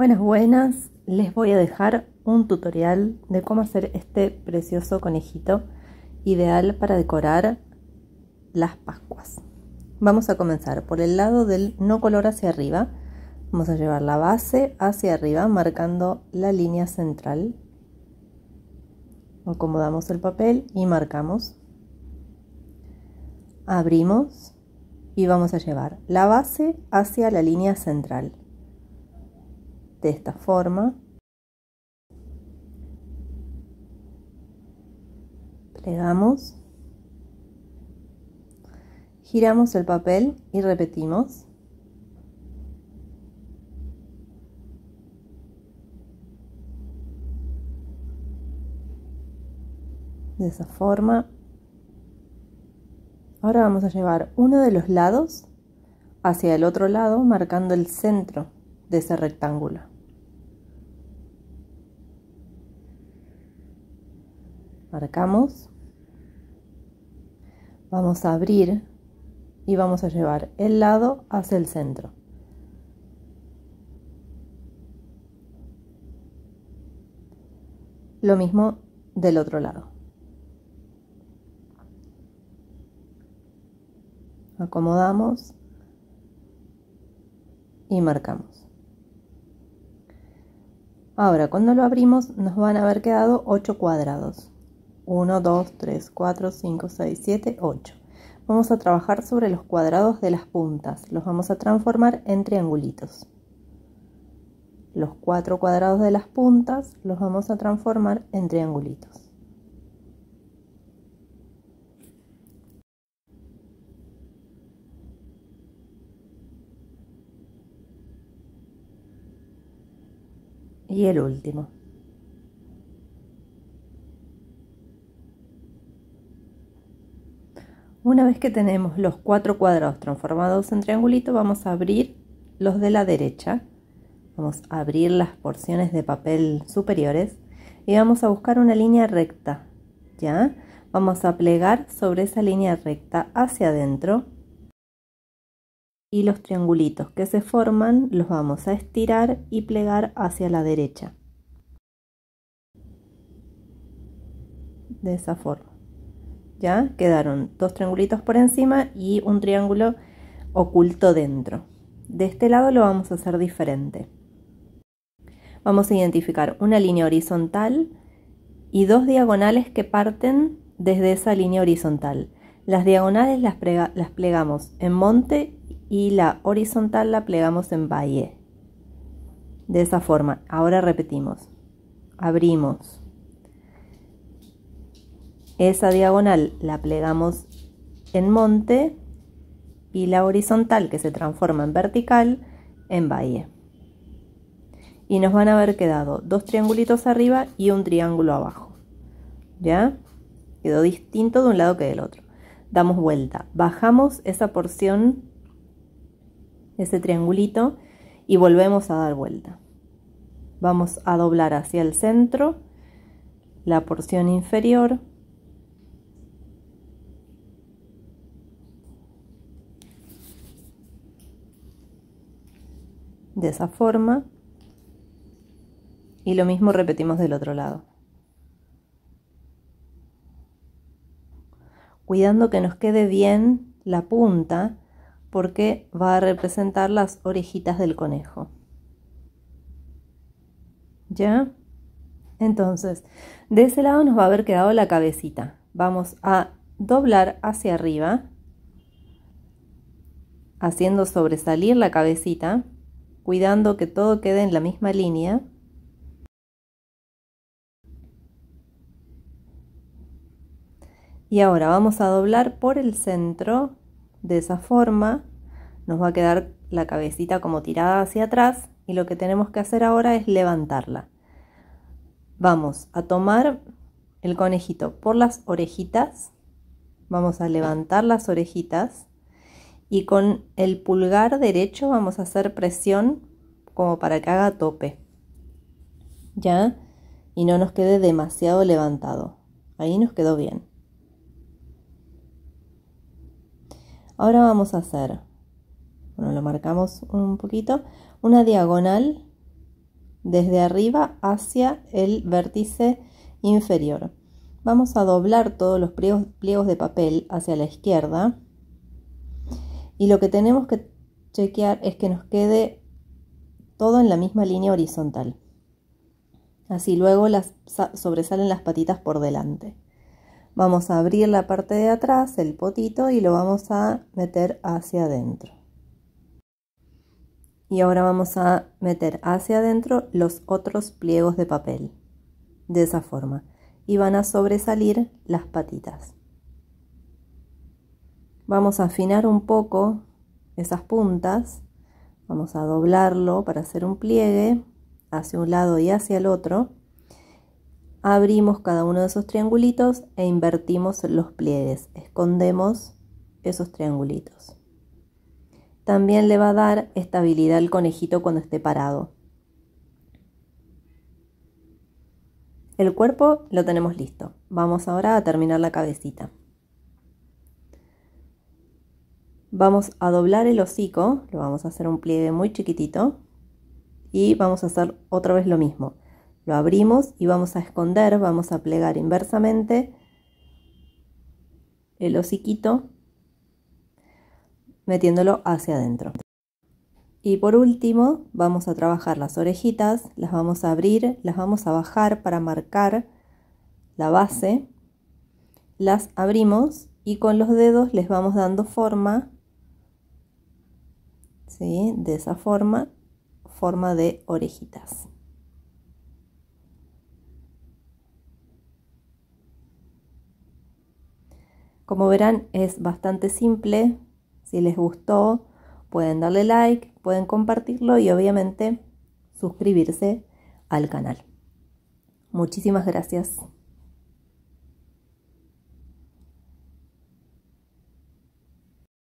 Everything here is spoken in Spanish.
Buenas, buenas. Les voy a dejar un tutorial de cómo hacer este precioso conejito ideal para decorar las Pascuas. Vamos a comenzar por el lado del no color hacia arriba. Vamos a llevar la base hacia arriba marcando la línea central. Acomodamos el papel y marcamos. Abrimos y vamos a llevar la base hacia la línea central de esta forma. Plegamos. Giramos el papel y repetimos. De esa forma. Ahora vamos a llevar uno de los lados hacia el otro lado marcando el centro de ese rectángulo. Marcamos. Vamos a abrir y vamos a llevar el lado hacia el centro. Lo mismo del otro lado. acomodamos y marcamos. Ahora, cuando lo abrimos nos van a haber quedado 8 cuadrados. 1, 2, 3, 4, 5, 6, 7, 8. Vamos a trabajar sobre los cuadrados de las puntas. Los vamos a transformar en triangulitos. Los 4 cuadrados de las puntas los vamos a transformar en triangulitos. y el último. Una vez que tenemos los cuatro cuadrados transformados en triangulito, vamos a abrir los de la derecha. Vamos a abrir las porciones de papel superiores y vamos a buscar una línea recta, ¿ya? Vamos a plegar sobre esa línea recta hacia adentro y los triangulitos que se forman los vamos a estirar y plegar hacia la derecha. De esa forma. Ya quedaron dos triangulitos por encima y un triángulo oculto dentro. De este lado lo vamos a hacer diferente. Vamos a identificar una línea horizontal y dos diagonales que parten desde esa línea horizontal. Las diagonales las, las plegamos en monte y la horizontal la plegamos en valle. De esa forma, ahora repetimos. Abrimos. Esa diagonal la plegamos en monte y la horizontal que se transforma en vertical en valle. Y nos van a haber quedado dos triangulitos arriba y un triángulo abajo. ¿Ya? Quedó distinto de un lado que del otro. Damos vuelta, bajamos esa porción ese triangulito y volvemos a dar vuelta. Vamos a doblar hacia el centro la porción inferior. De esa forma. Y lo mismo repetimos del otro lado. Cuidando que nos quede bien la punta porque va a representar las orejitas del conejo. ¿Ya? Entonces, de ese lado nos va a haber quedado la cabecita. Vamos a doblar hacia arriba, haciendo sobresalir la cabecita, cuidando que todo quede en la misma línea. Y ahora vamos a doblar por el centro de esa forma nos va a quedar la cabecita como tirada hacia atrás y lo que tenemos que hacer ahora es levantarla. Vamos a tomar el conejito por las orejitas, vamos a levantar las orejitas y con el pulgar derecho vamos a hacer presión como para que haga tope. ¿Ya? Y no nos quede demasiado levantado. Ahí nos quedó bien. Ahora vamos a hacer, bueno, lo marcamos un poquito, una diagonal desde arriba hacia el vértice inferior. Vamos a doblar todos los pliegos, de papel hacia la izquierda y lo que tenemos que chequear es que nos quede todo en la misma línea horizontal. Así luego sobresalen las patitas por delante. Vamos a abrir la parte de atrás, el potito, y lo vamos a meter hacia adentro. Y ahora vamos a meter hacia adentro los otros pliegos de papel, de esa forma. Y van a sobresalir las patitas. Vamos a afinar un poco esas puntas. Vamos a doblarlo para hacer un pliegue hacia un lado y hacia el otro Abrimos cada uno de esos triangulitos e invertimos los pliegues. Escondemos esos triangulitos. También le va a dar estabilidad al conejito cuando esté parado. El cuerpo lo tenemos listo. Vamos ahora a terminar la cabecita. Vamos a doblar el hocico, lo vamos a hacer un pliegue muy chiquitito y vamos a hacer otra vez lo mismo. Lo abrimos y vamos a esconder, vamos a plegar inversamente el hociquito metiéndolo hacia adentro. Y por último vamos a trabajar las orejitas, las vamos a abrir, las vamos a bajar para marcar la base. Las abrimos y con los dedos les vamos dando forma, ¿sí? de esa forma, forma de orejitas. Como verán es bastante simple. Si les gustó pueden darle like, pueden compartirlo y obviamente suscribirse al canal. Muchísimas gracias.